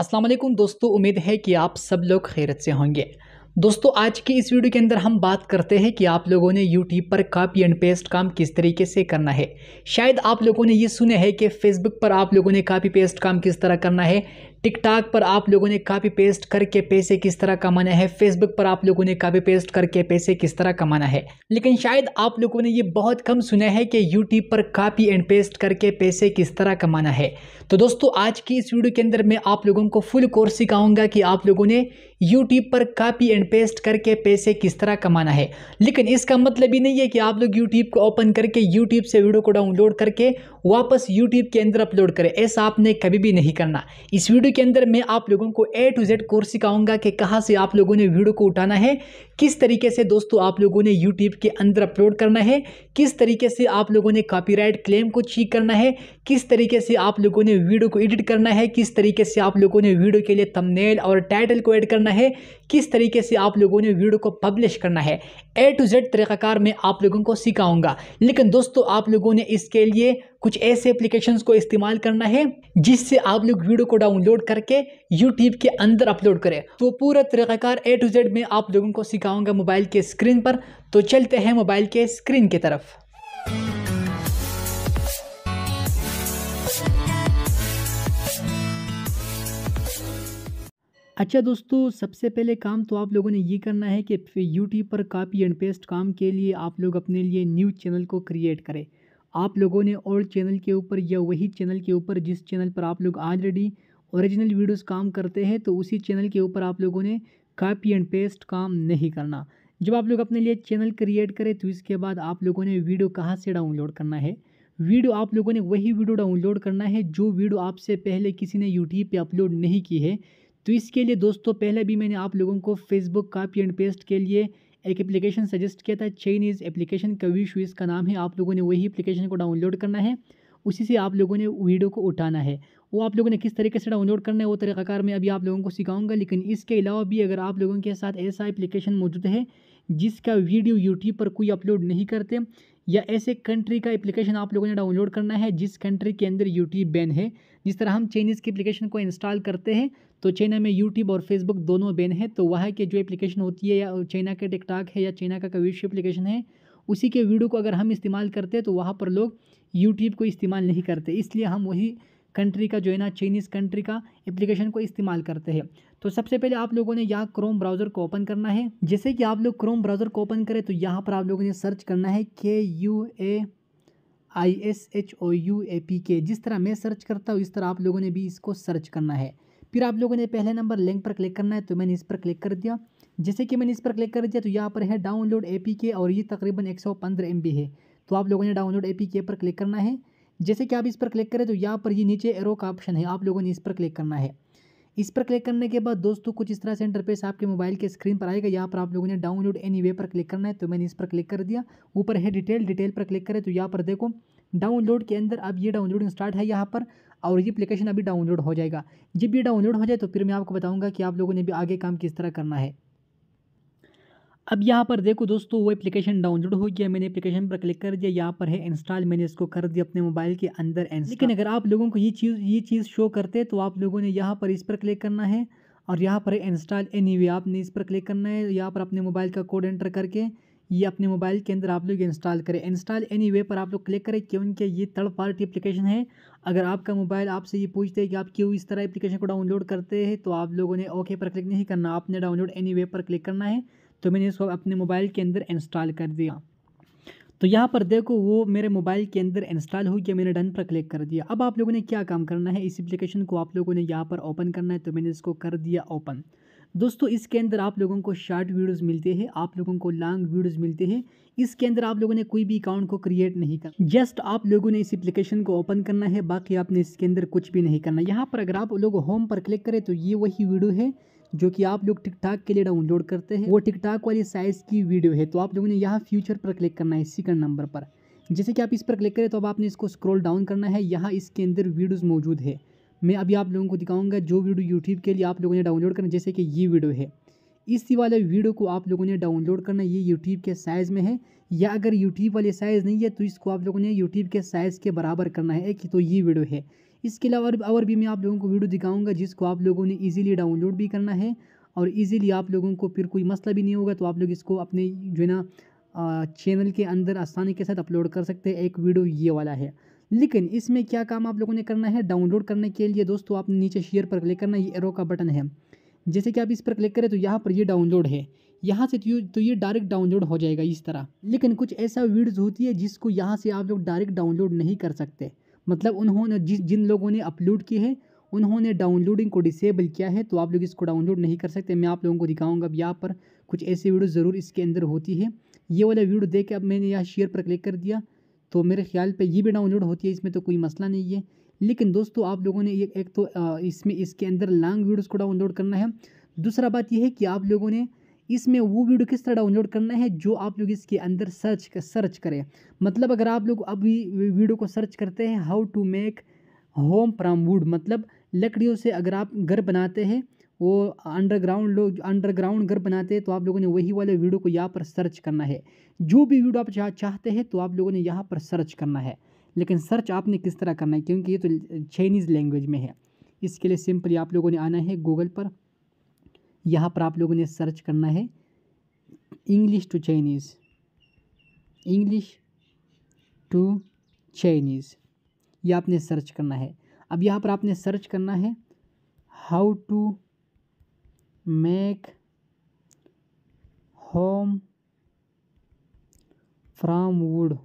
अस्सलाम वालेकुम दोस्तों उम्मीद है कि आप सब लोग खैरत से होंगे दोस्तों आज की इस वीडियो के अंदर हम बात करते हैं कि आप लोगों ने यूट्यूब पर कापी एंड पेस्ट काम किस तरीके से करना है शायद आप लोगों ने ये सुने है कि फेसबुक पर आप लोगों ने कापी पेस्ट काम किस तरह करना है टिकटॉक पर आप लोगों ने कापी पेस्ट करके पैसे किस तरह कमाना है फेसबुक पर आप लोगों ने कापी पेस्ट करके पैसे किस तरह कमाना है लेकिन शायद आप लोगों ने ये बहुत कम सुना है कि यूट्यूब पर कापी एंड पेस्ट करके पैसे किस तरह कमाना है तो दोस्तों आज की इस वीडियो के अंदर मैं आप लोगों को फुल कोर्स सिखाऊंगा कि आप लोगों ने यूट्यूब पर कापी एंड पेस्ट करके पैसे किस तरह कमाना है लेकिन इसका मतलब ही नहीं है कि आप लोग यूट्यूब को ओपन करके यूट्यूब से वीडियो को डाउनलोड करके वापस यूट्यूब के अंदर अपलोड करें ऐसा आपने कभी भी नहीं करना इस वीडियो के अंदर मैं आप लोगों को ए टू जेड कोर्स सिखाऊंगा कि कहाँ से आप लोगों ने वीडियो को उठाना है किस तरीके से दोस्तों आप लोगों ने यूट्यूब के अंदर अपलोड करना है किस तरीके से आप लोगों ने कॉपीराइट क्लेम को चीक करना है किस तरीके से आप लोगों ने वीडियो को एडिट करना है किस तरीके से आप लोगों ने वीडियो के लिए तमनेल और टाइटल को एड करना करना है किस तरीके से आप लोगों ने वीडियो को पब्लिश करना है ए टू जेड तरीक़ाकार मैं आप लोगों को सिखाऊंगा लेकिन दोस्तों आप लोगों ने इसके लिए कुछ ऐसे एप्लीकेशंस को इस्तेमाल करना है जिससे आप लोग वीडियो को डाउनलोड करके यूट्यूब के अंदर अपलोड करें तो पूरा तरीक़ाकार ए टू जेड मैं आप लोगों को सिखाऊंगा मोबाइल के स्क्रीन पर तो चलते हैं मोबाइल के स्क्रीन की तरफ अच्छा दोस्तों सबसे पहले काम तो आप लोगों ने ये करना है कि यूट्यूब पर कापी एंड पेस्ट काम के लिए आप लोग अपने लिए न्यू चैनल को क्रिएट करें आप लोगों ने और चैनल के ऊपर या वही चैनल के ऊपर जिस चैनल पर आप लोग ऑलरेडी ओरिजिनल वीडियोस काम करते हैं तो उसी चैनल के ऊपर आप लोगों ने कापी एंड पेस्ट काम नहीं करना जब आप लोग अपने लिए चैनल क्रिएट करें तो इसके बाद आप लोगों ने वीडियो कहाँ से डाउनलोड करना है वीडियो आप लोगों ने वही वीडियो डाउनलोड करना है जो वीडियो आपसे पहले किसी ने यूट्यूब पर अपलोड नहीं की है तो इसके लिए दोस्तों पहले भी मैंने आप लोगों को फेसबुक कापी एंड पेस्ट के लिए एक एप्लीकेशन सजेस्ट किया था चाइनीज़ एप्लीकेशन कवी शूज़ का नाम है आप लोगों ने वही एप्लीकेशन को डाउनलोड करना है उसी से आप लोगों ने वीडियो को उठाना है वो आप लोगों ने किस तरीके से डाउनलोड करना है वो तरीकाकार मैं अभी आप लोगों को सिखाऊंगा लेकिन इसके अलावा भी अगर आप लोगों के साथ ऐसा एप्लीकेशन मौजूद है जिसका वीडियो यूट्यूब पर कोई अपलोड नहीं करते या ऐसे कंट्री का एप्लीकेशन आप लोगों ने डाउनलोड करना है जिस कंट्री के अंदर यूट्यूब बैन है जिस तरह हम चाइनीज़ की एप्लीकेशन को इंस्टॉल करते हैं तो चाइना में यूट्यूब और फेसबुक दोनों बैन तो है तो वहाँ के जो एप्लीकेशन होती है या चाइना के टिकटॉक है या चाइना का कविश एप्लीकेशन है उसी के वीडियो को अगर हम इस्तेमाल करते हैं तो वहाँ पर लोग यूट्यूब को इस्तेमाल नहीं करते इसलिए हम वही कंट्री का जो है ना चाइनीज़ कंट्री का एप्लीकेशन को इस्तेमाल करते हैं तो सबसे पहले आप लोगों ने यहाँ क्रोम ब्राउज़र को ओपन करना है जैसे कि आप लोग क्रोम ब्राउज़र को ओपन करें तो यहाँ पर आप लोगों ने सर्च करना है के U A I S H O U A P के जिस तरह मैं सर्च करता हूँ इस तरह आप लोगों ने भी इसको सर्च करना है फिर आप लोगों ने पहले नंबर लिंक पर क्लिक करना है तो मैंने इस पर क्लिक कर दिया जैसे कि मैंने इस पर क्लिक कर दिया तो यहाँ पर है डाउनलोड ए पी के और ये तकरीबन एक सौ पंद्रह एम बी है तो आप लोगों ने डाउनलोड ए पी के पर क्लिक करना है जैसे कि आप इस पर क्लिक करें तो यहाँ पर ये नीचे एरो का ऑप्शन है आप लोगों ने इस पर क्लिक करना है इस पर क्लिक करने के बाद दोस्तों कुछ इस तरह से इंटरफेस आपके मोबाइल के स्क्रीन पर आएगा यहाँ पर आप लोगों ने डाउनलोड एनी वे पर क्लिक करना है तो मैंने इस पर क्लिक कर दिया ऊपर है डिटेल डिटेल पर क्लिक करें तो यहाँ पर देखो डाउनलोड के अंदर अब ये डाउनलोडिंग स्टार्ट है यहाँ पर और ये अप्लीकेशन अभी डाउनलोड हो जाएगा जब ये डाउनलोड हो जाए तो फिर मैं आपको बताऊँगा कि आप लोगों ने भी आगे काम किस तरह करना है अब यहाँ पर देखो दोस्तों वो एप्लीकेशन डाउनलोड हो गया मैंने एप्लीकेशन पर क्लिक कर दिया यहाँ पर है इंस्टॉल मैंने इसको कर दिया अपने मोबाइल के अंदर लेकिन अगर आप लोगों को ये चीज़ ये चीज़ शो करते तो आप लोगों ने यहाँ पर इस पर क्लिक करना है और यहाँ पर है इंस्टॉल एनी वे आपने इस पर क्लिक करना है यहाँ पर अपने मोबाइल का कोड एंटर करके ये अपने मोबाइल के अंदर आप लोग इंस्टॉल करें इंस्टॉल एनी वे पर आप लोग क्लिक करें क्योंकि ये थर्ड पार्टी एप्लीकेशन है अगर आपका मोबाइल आपसे ये पूछते हैं कि आप क्यों इस तरह एप्लीकेशन को डाउनलोड करते हैं तो आप लोगों ने ओके पर क्लिक नहीं करना आपने डाउनलोड एनी वे पर क्लिक करना है तो मैंने इसको अपने मोबाइल के अंदर इंस्टॉल कर दिया तो यहाँ पर देखो वो मेरे मोबाइल के अंदर इंस्टॉल हो गया मैंने डन पर क्लिक कर दिया अब आप लोगों ने क्या काम करना है इस एप्लीकेशन को आप लोगों ने यहाँ पर ओपन करना है तो मैंने इसको कर दिया ओपन दोस्तों इसके अंदर आप लोगों को शॉर्ट वीडियोस मिलते हैं आप लोगों को लॉन्ग वीडियोस मिलते हैं इसके अंदर आप लोगों ने कोई भी अकाउंट को क्रिएट नहीं करना जस्ट आप लोगों ने इस एप्लीकेशन को ओपन करना है बाकी आपने इसके अंदर कुछ भी नहीं करना यहाँ पर अगर आप लोग होम पर क्लिक करें तो ये वही वीडियो है जो कि आप लोग टिकटॉक के लिए डाउनलोड करते हैं वो टिकटॉक वाली साइज़ की वीडियो है तो आप लोगों ने यहाँ फ्यूचर पर क्लिक करना है सेकंड नंबर पर जैसे कि आप इस पर क्लिक करें तो अब आपने इसको स्क्रॉल डाउन करना है यहाँ इसके अंदर वीडियोज़ मौजूद है मैं अभी आप लोगों को दिखाऊँगा जो वीडियो यूट्यूब के लिए आप लोगों ने डाउनलोड करना जैसे कि ये वीडियो है इसी वाले वीडियो को आप लोगों ने डाउनलोड करना ये यूट्यूब के साइज़ में है या अगर यूट्यूब वाले साइज़ नहीं है तो इसको आप लोगों ने यूट्यूब के साइज़ के बराबर करना है कि तो ये वीडियो है इसके अलावा और, और भी मैं आप लोगों को वीडियो दिखाऊंगा जिसको आप लोगों ने इजीली डाउनलोड भी करना है और इजीली आप लोगों को फिर कोई मसला भी नहीं होगा तो आप लोग इसको अपने जो है ना चैनल के अंदर आसानी के साथ अपलोड कर सकते हैं एक वीडियो ये वाला है लेकिन इसमें क्या काम आप लोगों ने करना है डाउनलोड करने के लिए दोस्तों आपने नीचे शेयर पर क्लिक करना ये एरो का बटन है जैसे कि आप इस पर क्लिक करें तो यहाँ पर ये डाउनलोड है यहाँ से तो ये डायरेक्ट तो डाउनलोड हो जाएगा इस तरह लेकिन कुछ ऐसा वीडियोज़ होती है जिसको यहाँ से आप लोग डायरेक्ट डाउनलोड नहीं कर सकते मतलब उन्होंने जिस जिन लोगों ने अपलोड की है उन्होंने डाउनलोडिंग को डिसेबल किया है तो आप लोग इसको डाउनलोड नहीं कर सकते मैं आप लोगों को दिखाऊंगा अब यहाँ पर कुछ ऐसे वीडियो ज़रूर इसके अंदर होती है ये वाला वीडियो देख के अब मैंने यहाँ शेयर पर क्लिक कर दिया तो मेरे ख्याल पे ये भी डाउनलोड होती है इसमें तो कोई मसला नहीं है लेकिन दोस्तों आप लोगों ने एक तो इसमें इसके अंदर लॉन्ग वीडियोज़ को डाउनलोड करना है दूसरा बात यह है कि आप लोगों ने इसमें वो वीडियो किस तरह डाउनलोड करना है जो आप लोग इसके अंदर सर्च कर सर्च करें मतलब अगर आप लोग अभी वीडियो को सर्च करते हैं how to make home from wood मतलब लकड़ियों से अगर आप घर बनाते हैं वो अंडरग्राउंड लोग अंडरग्राउंड घर बनाते हैं तो आप लोगों ने वही वाले वीडियो को यहाँ पर सर्च करना है जो भी वीडियो आप चाह, चाहते हैं तो आप लोगों ने यहाँ पर सर्च करना है लेकिन सर्च आपने किस तरह करना है क्योंकि ये तो चाइनीज़ लैंग्वेज में है इसके लिए सिंपली आप लोगों ने आना है गूगल पर यहाँ पर आप लोगों ने सर्च करना है English to Chinese English to Chinese ये आपने सर्च करना है अब यहाँ पर आपने सर्च करना है how to make home from wood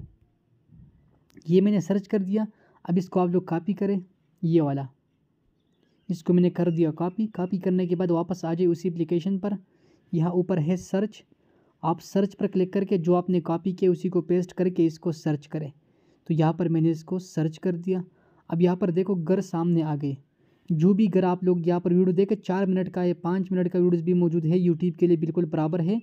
ये मैंने सर्च कर दिया अब इसको आप लोग कॉपी करें ये वाला जिसको मैंने कर दिया कॉपी कॉपी करने के बाद वापस आ जाए उसी एप्लीकेशन पर यहाँ ऊपर है सर्च आप सर्च पर क्लिक करके जो आपने कॉपी किया उसी को पेस्ट करके इसको सर्च करें तो यहाँ पर मैंने इसको सर्च कर दिया अब यहाँ पर देखो घर सामने आ गए जो भी घर आप लोग यहाँ पर वीडियो देखें चार मिनट का या पाँच मिनट का वीडियोज़ भी मौजूद है यूट्यूब के लिए बिल्कुल बराबर है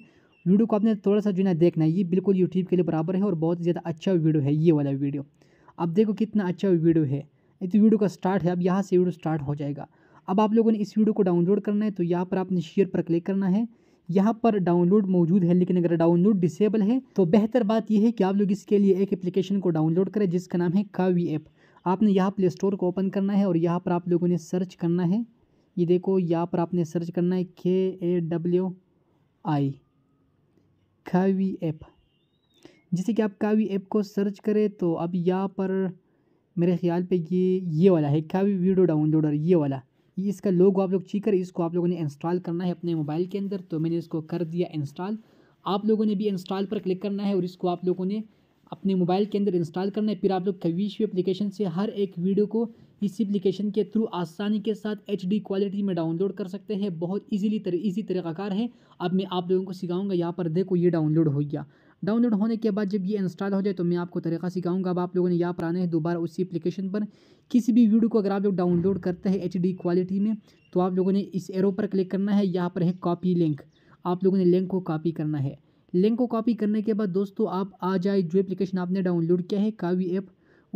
वीडियो को आपने थोड़ा सा जो है देखना है ये बिल्कुल यूट्यूब के लिए बराबर है और बहुत ज़्यादा अच्छा वीडियो है ये वाला वीडियो अब देखो कितना अच्छा वीडियो है इस तो वीडियो का स्टार्ट है अब यहाँ से वीडियो स्टार्ट हो जाएगा अब आप लोगों ने इस वीडियो को डाउनलोड करना है तो यहाँ पर आपने शेयर पर क्लिक करना है यहाँ पर डाउनलोड मौजूद है लेकिन अगर डाउनलोड डिसेबल है तो बेहतर बात यह है कि आप लोग इसके लिए एक एप्लीकेशन को डाउनलोड करें जिसका नाम है कावी ऐप आपने यहाँ प्ले स्टोर को ओपन करना है और यहाँ पर आप लोगों ने सर्च करना है ये देखो यहाँ पर आपने सर्च करना है के ए डब्ल्यू आई कावी ऐप जैसे कि आप कावी ऐप को सर्च करें तो अब यहाँ पर मेरे ख्याल पे ये ये वाला है भी वीडियो डाउनलोडर ये वाला ये इसका लोगो आप लोग चीकर इसको आप लोगों ने इंस्टॉल करना है अपने मोबाइल के अंदर तो मैंने इसको कर दिया इंस्टॉल आप लोगों ने भी इंस्टॉल पर क्लिक करना है और इसको आप लोगों ने अपने मोबाइल के अंदर इंस्टॉल करना है फिर आप लोग कवीश एप्लीकेशन से हर एक वीडियो को इस एप्लीकेशन के थ्रू आसानी के साथ एच क्वालिटी में डाउनलोड कर सकते हैं बहुत ईजीली तर, ईजी तरीक़ाकार है अब मैं आप लोगों को सिखाऊंगा यहाँ पर देखो ये डाउनलोड हो गया डाउनलोड होने के बाद जब ये इंस्टॉल हो जाए तो मैं आपको तरीका सिखाऊंगा अब आप लोगों ने यहाँ पर आना है दोबारा उसी एप्लीकेशन पर किसी भी वीडियो को अगर आप लोग डाउनलोड करते हैं एच क्वालिटी में तो आप लोगों ने इस एरो पर क्लिक करना है यहाँ पर है कॉपी लिंक आप लोगों ने लिंक को कॉपी करना है लिंक को कॉपी करने के बाद दोस्तों आप आ जाए जो एप्लीकेशन आपने डाउनलोड किया है कावी ऐप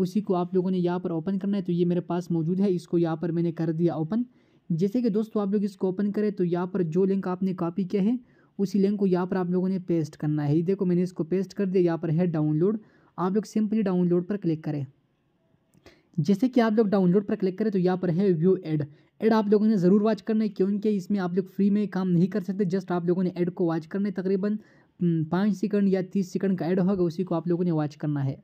उसी को आप लोगों ने यहाँ पर ओपन करना है तो ये मेरे पास मौजूद है इसको यहाँ पर मैंने कर दिया ओपन जैसे कि दोस्तों आप लोग इसको ओपन करें तो यहाँ पर जो लिंक आपने कॉपी किया है उसी लिंक को यहाँ पर आप लोगों ने पेस्ट करना है देखो मैंने इसको पेस्ट कर दिया यहाँ पर है डाउनलोड आप लोग सिंपली डाउनलोड पर क्लिक करें जैसे कि आप लोग डाउनलोड पर क्लिक करें तो यहाँ पर है व्यू एड एड आप लोगों ने ज़रूर वॉच करना है क्योंकि इसमें आप लोग फ्री में काम नहीं कर सकते जस्ट आप लोगों ने एड को वॉच करना है तकरीबन पाँच सेकंड या तीस सेकंड का एड होगा उसी को आप लोगों ने वॉच करना है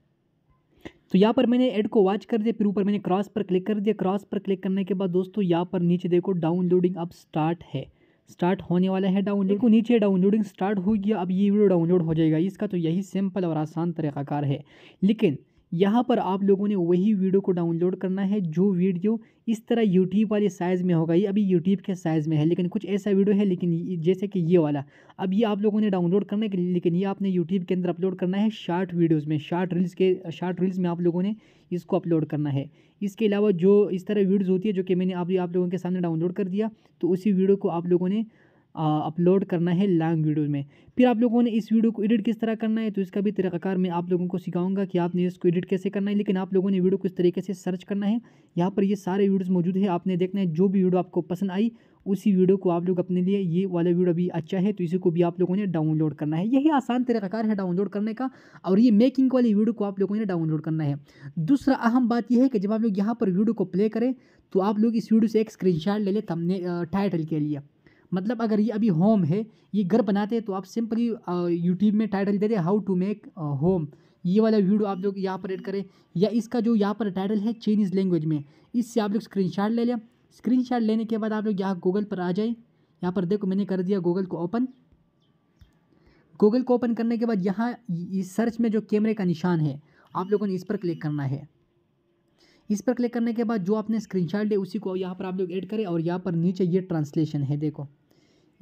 तो यहाँ पर मैंने एड को वॉच कर दिया फिर ऊपर मैंने क्रॉस पर क्लिक कर दिया क्रॉस पर क्लिक करने के बाद दोस्तों यहाँ पर नीचे देखो डाउनलोडिंग अब स्टार्ट है स्टार्ट होने वाला है डाउनलोड को नीचे डाउनलोडिंग स्टार्ट हो गया अब ये वीडियो डाउनलोड हो जाएगा इसका तो यही सिंपल और आसान तरीक़ाकार है लेकिन यहाँ पर आप लोगों ने वही वीडियो को डाउनलोड करना है जो वीडियो इस तरह यूट्यूब वाले साइज़ में होगा ये अभी यूट्यूब के साइज़ में है लेकिन कुछ ऐसा वीडियो है लेकिन जैसे कि ये वाला अब ये आप लोगों ने डाउनलोड करना है लेकिन ये आपने यूट्यूब के अंदर अपलोड करना है शार्ट वीडियोज़ में शार्ट रील्स के शार्ट रील्स में आप लोगों ने इसको अपलोड करना है इसके अलावा जो इस तरह वीडियोज़ होती है जो कि मैंने आप आप लोगों के सामने डाउनलोड कर दिया तो उसी वीडियो को आप लोगों ने अपलोड करना है लॉन्ग वीडियो में फिर आप लोगों ने इस वीडियो को एडिट किस तरह करना है तो इसका भी तरीकाकार मैं आप लोगों को सिखाऊंगा कि आपने इसको एडिट कैसे करना है लेकिन आप लोगों ने वीडियो को इस तरीके से सर्च करना है यहाँ पर ये सारे वीडियोस मौजूद है आपने देखना है जो भी वीडियो आपको पसंद आई उसी वीडियो को आप लोग अपने लिए ये वाला वीडियो भी अच्छा है तो इसी को भी आप लोगों ने डाउनलोड करना है यही आसान तरीकाकार है डाउनलोड करने का और ये मेकिंग वाली वीडियो को आप लोगों ने डाउनलोड करना है दूसरा अहम बात यह है कि जब आप लोग यहाँ पर वीडियो को प्ले करें तो आप लोग इस वीडियो से एक स्क्रीनशॉट ले लें थमने टाइटल के लिए मतलब अगर ये अभी होम है ये घर बनाते हैं तो आप सिंपली यूट्यूब में टाइटल दे दें हाउ टू मेक होम ये वाला वीडियो आप लोग यहाँ पर एड करें या इसका जो यहाँ पर टाइटल है चाइनीज़ लैंग्वेज में इससे आप लोग स्क्रीन ले लें स्क्रीन लेने के बाद आप लोग यहाँ गूगल पर आ जाए यहाँ पर देखो मैंने कर दिया गूगल को ओपन गूगल को ओपन करने के बाद यहाँ इस सर्च में जो कैमरे का निशान है आप लोगों ने इस पर क्लिक करना है इस पर क्लिक करने के बाद जो आपने स्क्रीनशॉट शॉट उसी को यहाँ पर आप लोग ऐड करें और यहाँ पर नीचे ये ट्रांसलेशन है देखो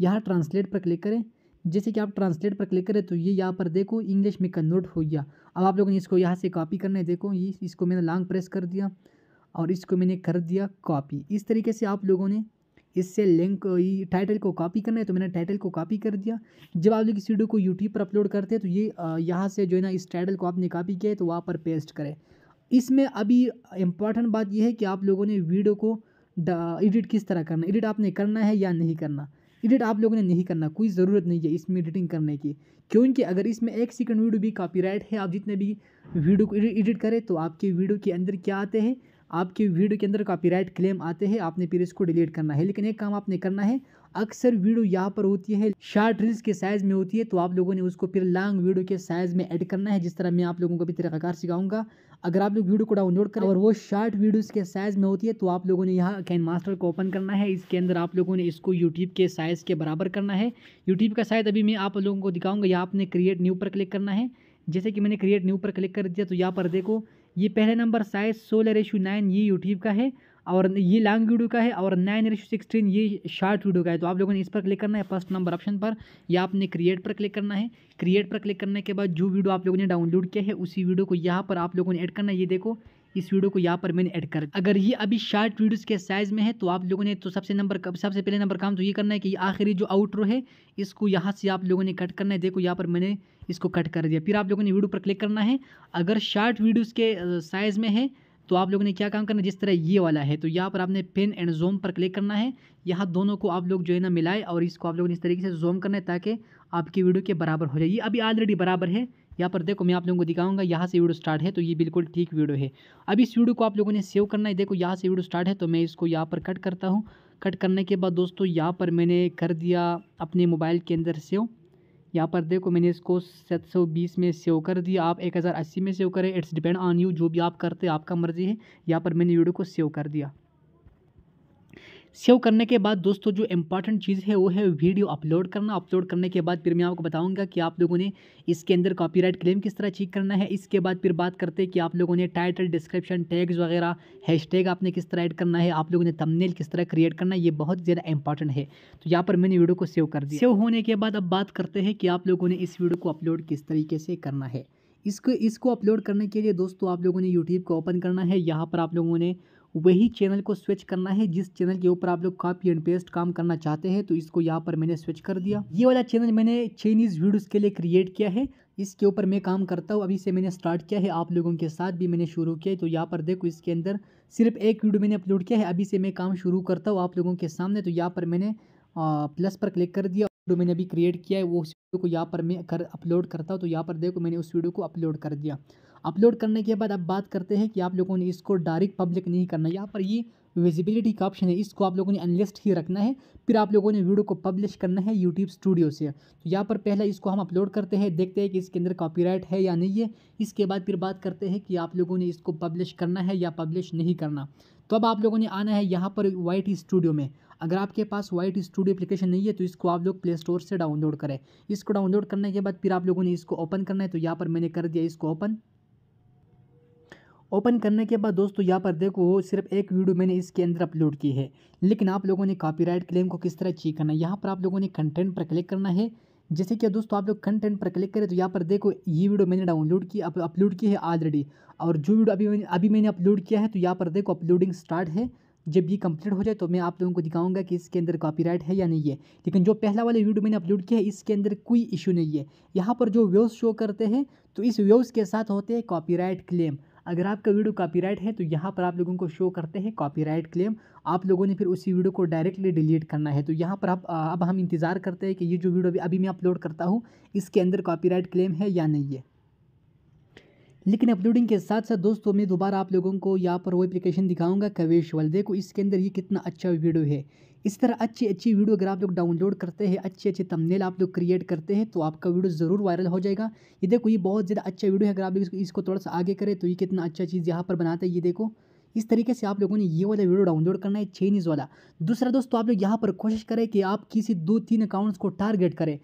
यहाँ ट्रांसलेट पर क्लिक करें जैसे कि आप ट्रांसलेट पर क्लिक करें तो ये यहाँ पर देखो इंग्लिश में कन्वर्ट हो गया अब आप लोगों ने इसको यहाँ से कॉपी करना है देखो ये इसको मैंने लॉन्ग प्रेस कर दिया और इसको मैंने कर दिया कॉपी इस तरीके से आप लोगों ने इससे लिंक टाइटल को कॉपी करना है तो मैंने टाइटल को कॉपी कर दिया जब आप लोग इस वीडियो को यूट्यूब पर अपलोड करते हैं तो ये यहाँ से जो है ना इस टाइटल को आपने कॉपी किया है तो वहाँ पर पेस्ट करें इसमें अभी इम्पॉर्टेंट बात यह है कि आप लोगों ने वीडियो को एडिट किस तरह करना है एडिट आपने करना है या नहीं करना एडिट आप लोगों ने नहीं करना कोई ज़रूरत नहीं है इसमें एडिटिंग करने की क्योंकि अगर इसमें एक सेकंड वीडियो भी कॉपीराइट है आप जितने भी वीडियो को एडिट करें तो आपके वीडियो के अंदर क्या आते हैं आपके वीडियो के अंदर कॉपीराइट क्लेम आते हैं आपने फिर इसको डिलीट करना है लेकिन एक काम आपने करना है अक्सर वीडियो यहाँ पर होती है शार्ट रील्स के साइज़ में होती है तो आप लोगों ने उसको फिर लॉन्ग वीडियो के साइज़ में एड करना है जिस तरह मैं आप लोगों को भी तरीक़ाकार सिखाऊंगा अगर आप लोग वीडियो को डाउनलोड करें और वो शार्ट वीडियोस के साइज़ में होती है तो आप लोगों ने यहाँ कैन मास्टर को ओपन करना है इसके अंदर आप लोगों ने इसको यूट्यूब के साइज़ के बराबर करना है यूट्यूब का साइज़ अभी मैं आप लोगों को दिखाऊँगा यहाँ आपने क्रिएट न्यू पर क्लिक करना है जैसे कि मैंने क्रिएट न्यू पर क्लिक कर दिया तो यहाँ पर देखो ये पहले नंबर साइज़ सोलह रेशू नाइन ये यूट्यूब का है और ये लॉन्ग वीडियो का है और नाइन रेशो सिक्सटीन ये शॉर्ट वीडियो का है तो आप लोगों ने इस पर क्लिक करना है फर्स्ट नंबर ऑप्शन पर या आपने क्रिएट पर क्लिक करना है क्रिएट पर क्लिक करने के बाद जो वीडियो आप लोगों ने डाउनलोड किया है उसी वीडियो को यहाँ पर आप लोगों ने ऐड करना है ये देखो इस वीडियो को यहाँ पर मैंने ऐड कर अगर ये अभी शार्ट वीडियोस के साइज़ में है तो आप लोगों ने तो सबसे नंबर सबसे पहले नंबर काम तो ये करना है कि आखिरी जो आउटरो है इसको यहाँ से आप लोगों ने कट करना है देखो यहाँ पर मैंने इसको कट कर दिया फिर आप लोगों ने वीडियो पर क्लिक करना है अगर शार्ट वीडियोज़ के साइज़ में है तो आप लोगों ने क्या काम करना जिस तरह ये वाला है तो यहाँ पर आपने पेन एंड जोम पर क्लिक करना है यहाँ दोनों को आप लोग जो है ना मिलाए और इसको आप लोगों ने इस तरीके से जोम करना है ताकि आपकी वीडियो के बराबर हो जाए ये अभी ऑलरेडी बराबर है यहाँ पर देखो मैं आप लोगों को दिखाऊंगा यहाँ से वीडियो स्टार्ट है तो ये बिल्कुल ठीक वीडियो है अब इस वीडियो को आप लोगों ने सेव करना है देखो यहाँ से वीडियो स्टार्ट है तो मैं इसको यहाँ पर कट करता हूँ कट करने के बाद दोस्तों यहाँ पर मैंने कर दिया अपने मोबाइल के अंदर सेव यहाँ पर देखो मैंने इसको 720 में सेव कर दिया आप 1080 में सेव करें इट्स डिपेंड ऑन यू जो भी आप करते हैं आपका मर्ज़ी है यहाँ पर मैंने वीडियो को सेव कर दिया सेव करने के बाद दोस्तों जो इंपॉर्टेंट चीज़ है वो है वीडियो अपलोड करना अपलोड करने के बाद फिर मैं आपको बताऊंगा कि आप लोगों ने इसके अंदर कॉपीराइट क्लेम किस तरह चेक करना है इसके बाद फिर बात करते हैं कि आप लोगों ने टाइटल डिस्क्रिप्शन टैग्स वगैरह हैशटैग आपने किस तरह ऐड करना है आप लोगों ने तमनेल किस तरह क्रिएट करना है ये बहुत ज़्यादा इंपॉर्टेंट है तो यहाँ पर मैंने वीडियो को सेव कर दिया सेव होने के बाद अब बात करते हैं कि आप लोगों ने इस वीडियो को अपलोड किस तरीके से करना है इसको इसको अपलोड करने के लिए दोस्तों आप लोगों ने यूट्यूब को ओपन करना है यहाँ पर आप लोगों ने वही चैनल को स्विच करना है जिस चैनल के ऊपर आप लोग कॉपी एंड पेस्ट काम करना चाहते हैं तो इसको यहाँ पर मैंने स्विच कर दिया ये वाला चैनल मैंने चाइनीज़ वीडियोज़ के लिए क्रिएट किया है इसके ऊपर मैं काम करता हूँ अभी से मैंने स्टार्ट किया है आप लोगों के साथ भी मैंने शुरू किया है तो यहाँ पर देखो इसके अंदर सिर्फ एक वीडियो मैंने अपलोड किया है अभी से मैं काम शुरू करता हूँ आप लोगों के सामने तो यहाँ पर मैंने प्लस पर क्लिक कर दिया वीडियो मैंने अभी क्रिएट किया है वो उस वीडियो को यहाँ पर मैं कर अपलोड करता हूँ तो यहाँ पर देखो मैंने उस वीडियो को अपलोड कर दिया अपलोड करने के बाद अब बात करते हैं कि आप लोगों ने इसको डायरेक्ट पब्लिक नहीं करना यहाँ पर ये विजिबिलिटी का ऑप्शन है इसको आप लोगों ने अनलिस्ट ही रखना है फिर आप लोगों ने वीडियो को पब्लिश करना है यूट्यूब स्टूडियो से तो यहाँ पर पहले इसको हम अपलोड करते हैं देखते हैं कि इसके अंदर कॉपीराइट है या नहीं है इसके बाद फिर बात करते हैं कि आप लोगों ने इसको पब्लिश करना है या पब्लिश नहीं करना तो अब आप लोगों ने आना है यहाँ पर वाइट स्टूडियो में अगर आपके पास वाइट स्टूडियो एप्लीकेशन नहीं है तो इसको आप लोग प्ले स्टोर से डाउनलोड करें इसको डाउनलोड करने के बाद फिर आप लोगों ने इसको ओपन करना है तो यहाँ पर मैंने कर दिया इसको ओपन ओपन करने के बाद दोस्तों यहाँ पर देखो सिर्फ एक वीडियो मैंने इसके अंदर अपलोड की है लेकिन आप लोगों ने कॉपीराइट क्लेम को किस तरह चेक करना है यहाँ पर आप लोगों ने कंटेंट पर क्लिक करना है जैसे कि दोस्तों आप लोग कंटेंट पर क्लिक करें तो यहाँ पर देखो ये वीडियो मैंने डाउनलोड की अपलोड की है ऑलरेडी और जो वीडियो अभी मैंने अभी मैंने अपलोड किया है तो यहाँ पर देखो अपलोडिंग स्टार्ट है जब ये कंप्लीट हो जाए तो मैं आप लोगों को दिखाऊंगा कि इसके अंदर कॉपीराइट है या नहीं है लेकिन जो पहला वाले वीडियो मैंने अपलोड किया है इसके अंदर कोई इशू नहीं है यहाँ पर जो व्यूज़ शो करते हैं तो इस व्यूज़ के साथ होते हैं कॉपीराइट क्लेम अगर आपका वीडियो कॉपीराइट है तो यहाँ पर आप लोगों को शो करते हैं कॉपीराइट क्लेम आप लोगों ने फिर उसी वीडियो को डायरेक्टली डिलीट करना है तो यहाँ पर आप अब हम इंतज़ार करते हैं कि ये जो वीडियो अभी मैं अपलोड करता हूँ इसके अंदर कॉपीराइट क्लेम है या नहीं है लेकिन अपलोडिंग के साथ साथ दोस्तों मैं दोबारा आप लोगों को यहाँ पर वो एप्लीकेशन दिखाऊंगा कवेश वाल देखो इसके अंदर ये कितना अच्छा वीडियो है इस तरह अच्छी अच्छी वीडियो अगर आप लोग डाउनलोड करते हैं अच्छे अच्छे तमनेल आप लोग क्रिएट करते हैं तो आपका वीडियो ज़रूर वायरल हो जाएगा ये देखो ये बहुत ज़्यादा अच्छा वीडियो है अगर आप लोग इसको थोड़ा सा आगे करें तो ये कितना अच्छा चीज़ यहाँ पर बनाते हैं ये देखो इस तरीके से आप लोगों ने ये वाला वीडियो डाउनलोड करना है चाइनीज़ वाला दूसरा दोस्तों तो आप लोग यहाँ पर कोशिश करें कि आप किसी दो तीन अकाउंट्स को टारगेट करें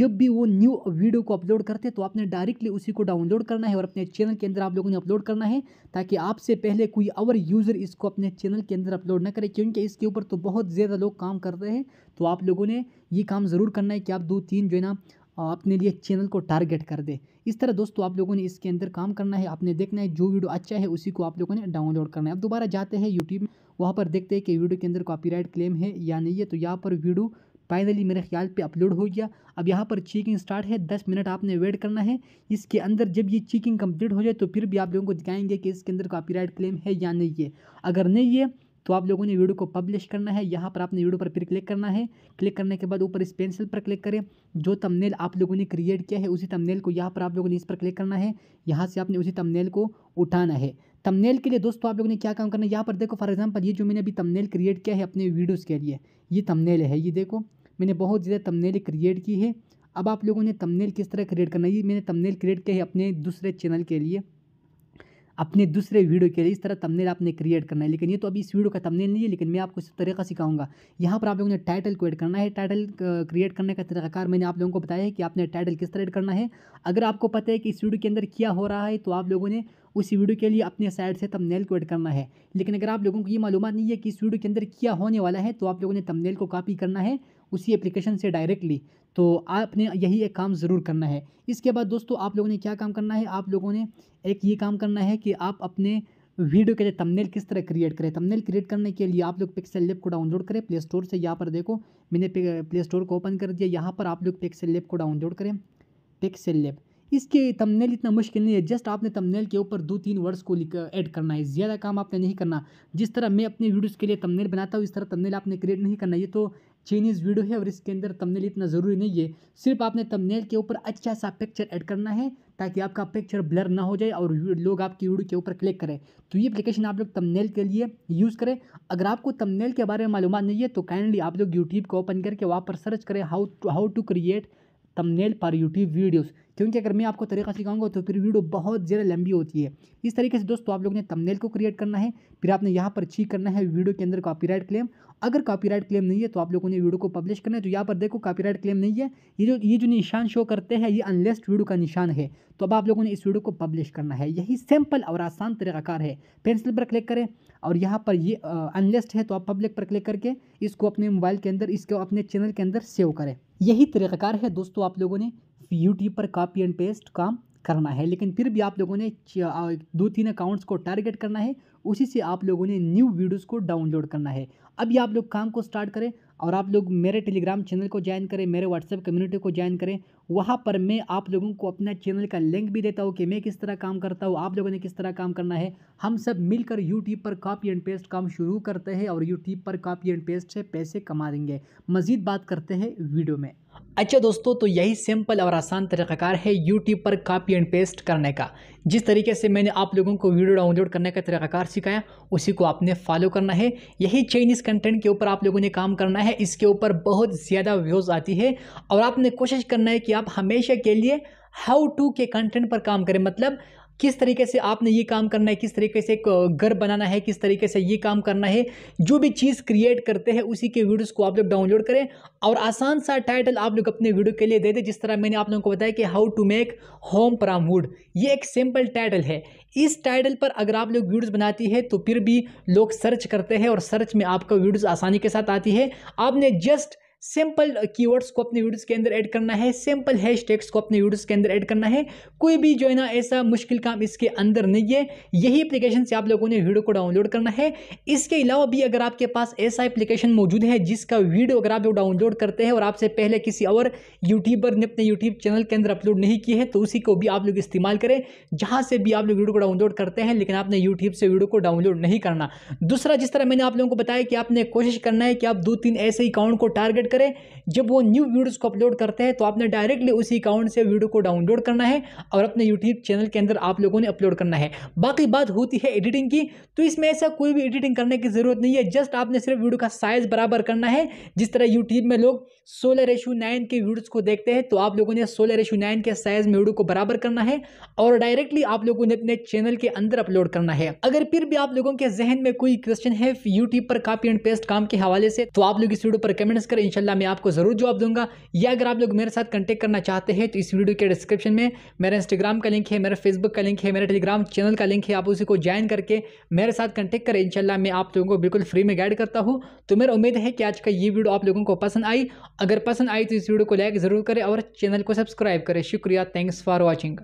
जब भी वो न्यू वीडियो को अपलोड करते तो आपने डायरेक्टली उसी को डाउनलोड करना है और अपने चैनल के अंदर आप लोगों ने अपलोड करना है ताकि आपसे पहले कोई और यूज़र इसको अपने चैनल के अंदर अपलोड न करे क्योंकि इसके ऊपर तो बहुत ज़्यादा लोग काम कर रहे हैं तो आप लोगों ने ये काम ज़रूर करना है कि आप दो तीन जो है ना अपने लिए चैनल को टारगेट कर दे इस तरह दोस्तों आप लोगों ने इसके अंदर काम करना है आपने देखना है जो वीडियो अच्छा है उसी को आप लोगों ने डाउनलोड करना है अब दोबारा जाते हैं यूट्यूब वहाँ पर देखते हैं कि वीडियो के अंदर कॉपीराइट क्लेम है या नहीं है तो यहाँ पर वीडियो फाइनली मेरे ख्याल पे अपलोड हो गया अब यहाँ पर चेकिंग स्टार्ट है दस मिनट आपने वेट करना है इसके अंदर जब ये चेकिंग कंप्लीट हो जाए तो फिर भी आप लोगों को दिखाएंगे कि इसके अंदर कॉपीराइट क्लेम है या नहीं है अगर नहीं है तो आप लोगों ने वीडियो को पब्लिश करना है यहाँ पर आपने वीडियो पर फिर क्लिक करना है क्लिक करने के बाद ऊपर इस पेंसिल पर क्लिक करें जो तमनेल आप लोगों ने क्रिएट किया है उसी तमनेल को यहाँ पर आप लोगों ने इस पर क्लिक करना है यहाँ से आपने उसी तमनेल को उठाना है तमनेल के लिए दोस्तों आप लोगों ने क्या काम करना है यहाँ पर देखो फॉर एग्जाम्पल ये जो मैंने अभी तमनेल क्रिएट किया है अपने वीडियोज़ के लिए ये तमनेल है ये देखो मैंने बहुत ज़्यादा तमनेल क्रिएट की है अब आप लोगों ने तमनेल किस तरह क्रिएट करना है ये मैंने तमनेल क्रिएट किया है अपने दूसरे चैनल के लिए अपने दूसरे वीडियो के लिए इस तरह तमनेल आपने क्रिएट करना है लेकिन ये तो अभी इस वीडियो का तमनेल नहीं है लेकिन मैं आपको इस तरीका सिखाऊंगा यहाँ पर आप लोगों ने टाइटल को एड करना है टाइटल क्रिएट करने का तरीकाकार मैंने आप लोगों को बताया है कि आपने टाइटल किस तरह एड करना है अगर आपको पता है कि इस वीडियो के अंदर क्या हो रहा है तो आप लोगों ने उस वीडियो के लिए अपने साइड से तमनेल को एड करना है लेकिन अगर आप लोगों को ये मालूम नहीं है कि इस वीडियो के अंदर क्या होने वाला है तो आप लोगों ने तमनेल को कापी करना है उसी एप्लीकेशन से डायरेक्टली तो आपने यही एक काम ज़रूर करना है इसके बाद दोस्तों आप लोगों ने क्या काम करना है आप लोगों ने एक ये काम करना है कि आप अपने वीडियो के लिए तमनेल किस तरह क्रिएट करें तमनेल क्रिएट करने के लिए आप लोग पिक्सेल लेप को डाउनलोड करें प्ले स्टोर से यहाँ पर देखो मैंने प्ले स्टोर को ओपन कर दिया यहाँ पर आप लोग पिक्सेल लेप को डाउनलोड करें पिक्सल लेप इसके तमनेल इतना मुश्किल नहीं है जस्ट आपने तमनेल के ऊपर दो तीन वर्ड्स को ऐड करना है ज़्यादा काम आपने नहीं करना जिस तरह मैं अपने वीडियोज़ के लिए तमनेल बनाता हूँ इस तरह तमनेल आपने क्रिएट नहीं करना ये तो चाइनीज़ वीडियो है और इसके अंदर तमनेल इतना ज़रूरी नहीं है सिर्फ आपने तमनेल के ऊपर अच्छा सा पिक्चर ऐड करना है ताकि आपका पिक्चर ब्लर ना हो जाए और लोग आपकी वीडियो के ऊपर क्लिक करें तो ये एप्लीकेशन आप लोग तमनेल के लिए यूज़ करें अगर आपको तमनेल के बारे में मालूम नहीं है तो काइंडली आप लोग यूट्यूब को ओपन करके वहाँ पर सर्च करें how how to create thumbnail पर यूट्यूब वीडियोज़ क्योंकि अगर मैं आपको तरीका सिखाऊंगा तो फिर वीडियो बहुत ज़्यादा लंबी होती है इस तरीके से दोस्तों आप लोगों ने तमनेल को क्रिएट करना है फिर आपने यहाँ पर चीक करना है वीडियो के अंदर कॉपीराइट क्लेम अगर कॉपीराइट क्लेम नहीं है तो आप लोगों ने वीडियो को पब्लिश करना है तो यहाँ पर देखो कॉपीराइट क्लेम नहीं है ये जो ये जो निशान शो करते हैं ये अनलेस्ट वीडियो का निशान है तो अब आप लोगों ने इस वीडियो को पब्लिश करना है यही सिंपल और आसान तरीकाकार है पेंसिल पर क्लिक करें और यहाँ पर ये अनलेस्ट है तो आप पब्लिक पर क्लिक करके इसको अपने मोबाइल के अंदर इसको अपने चैनल के अंदर सेव करें यही तरीकाकार है दोस्तों आप लोगों ने यूट्यूब पर कॉपी एंड पेस्ट काम करना है लेकिन फिर भी आप लोगों ने दो तीन अकाउंट्स को टारगेट करना है उसी से आप लोगों ने न्यू वीडियोस को डाउनलोड करना है अभी आप लोग काम को स्टार्ट करें और आप लोग मेरे टेलीग्राम चैनल को ज्वाइन करें मेरे व्हाट्सएप कम्युनिटी को ज्वाइन करें वहाँ पर मैं आप लोगों को अपना चैनल का लिंक भी देता हूँ कि मैं किस तरह काम करता हूँ आप लोगों ने किस तरह काम करना है हम सब मिलकर यूट्यूब पर कॉपी एंड पेस्ट काम शुरू करते हैं और यूट्यूब पर कॉपी एंड पेस्ट से पैसे कमा देंगे मज़ीद बात करते हैं वीडियो में अच्छा दोस्तों तो यही सिंपल और आसान तरीक़ाकार है यूट्यूब पर कॉपी एंड पेस्ट करने का जिस तरीके से मैंने आप लोगों को वीडियो डाउनलोड करने का तरीक़ाकार सिखाया उसी को आपने फॉलो करना है यही चाइनीज़ कंटेंट के ऊपर आप लोगों ने काम करना है इसके ऊपर बहुत ज़्यादा व्यूज़ आती है और आपने कोशिश करना है कि आप आप हमेशा के लिए हाउ टू के कंटेंट पर काम करें मतलब किस तरीके से आपने ये काम करना है किस तरीके से घर बनाना है किस तरीके से ये काम करना है जो भी चीज़ क्रिएट करते हैं उसी के वीडियोस को आप लोग डाउनलोड करें और आसान सा टाइटल आप लोग अपने वीडियो के लिए दे दें जिस तरह मैंने आप लोगों को बताया कि how to make home from wood ये एक सिंपल टाइटल है इस टाइटल पर अगर आप लोग वीडियोज़ बनाती है तो फिर भी लोग सर्च करते हैं और सर्च में आपका वीडियोज़ आसानी के साथ आती है आपने जस्ट सिंपल कीवर्ड्स को अपने वीडियोस के अंदर ऐड करना है सिंपल हैशटैग्स को अपने वीडियोस के अंदर ऐड करना है कोई भी जो है ना ऐसा मुश्किल काम इसके अंदर नहीं है यही एप्लीकेशन से आप लोगों ने वीडियो को डाउनलोड करना है इसके अलावा भी अगर आपके पास ऐसा एप्लीकेशन मौजूद है जिसका वीडियो अगर आप लोग डाउनलोड करते हैं और आपसे पहले किसी और यूट्यूबर ने अपने यूट्यूब चैनल के अंदर अपलोड नहीं किए है तो उसी को भी आप लोग इस्तेमाल करें जहाँ से भी आप लोग वीडियो को डाउनलोड करते हैं लेकिन आपने यूट्यूब से वीडियो को डाउनलोड नहीं करना दूसरा जिस तरह मैंने आप लोगों को बताया कि आपने कोशिश करना है कि आप दो तीन ऐसे अकाउंट को टारगेट करें जब वो न्यू वीडियोस को अपलोड करते हैं तो आपने डायरेक्टली उसी अकाउंट से वीडियो को डाउनलोड करना है और अपने यूट्यूब चैनल के अंदर आप लोगों ने अपलोड करना है बाकी बात होती है एडिटिंग की तो इसमें ऐसा कोई भी एडिटिंग करने की ज़रूरत नहीं है जस्ट आपने सिर्फ वीडियो का साइज़ बराबर करना है जिस तरह यूट्यूब में लोग सोलह रेशू नाइन के वीडियोज़ को देखते हैं तो आप लोगों ने सोलह रेशू नाइन के साइज़ में वीडियो को बराबर करना है और डायरेक्टली आप लोगों ने अपने चैनल के अंदर अपलोड करना है अगर फिर भी आप लोगों के जहन में कोई क्वेश्चन है यूट्यूब पर कॉपी एंड पेस्ट काम के हवाले से तो आप लोग इस वीडियो पर कमेंट्स करें इन इनशाला मैं आपको ज़रूर जवाब दूंगा या अगर आप लोग मेरे साथ कंटेक्ट करना चाहते हैं तो इस वीडियो के डिस्क्रिप्शन में मेरा इंस्टाग्राम का लिंक है मेरा फेसबुक का लिंक है मेरा टेलीग्राम चैनल का लिंक है आप उसी को ज्वाइन करके मेरे साथ कंटेक्ट करें इनशाला मैं आप लोगों को बिल्कुल फ्री में गाइड करता हूँ तो मेरा उम्मीद है कि आज का ये वीडियो आप लोगों को पसंद आई अगर पसंद आई तो इस वीडियो को लाइक ज़रूर करें और चैनल को सब्सक्राइब करें शुक्रिया थैंक्स फॉर वॉचिंग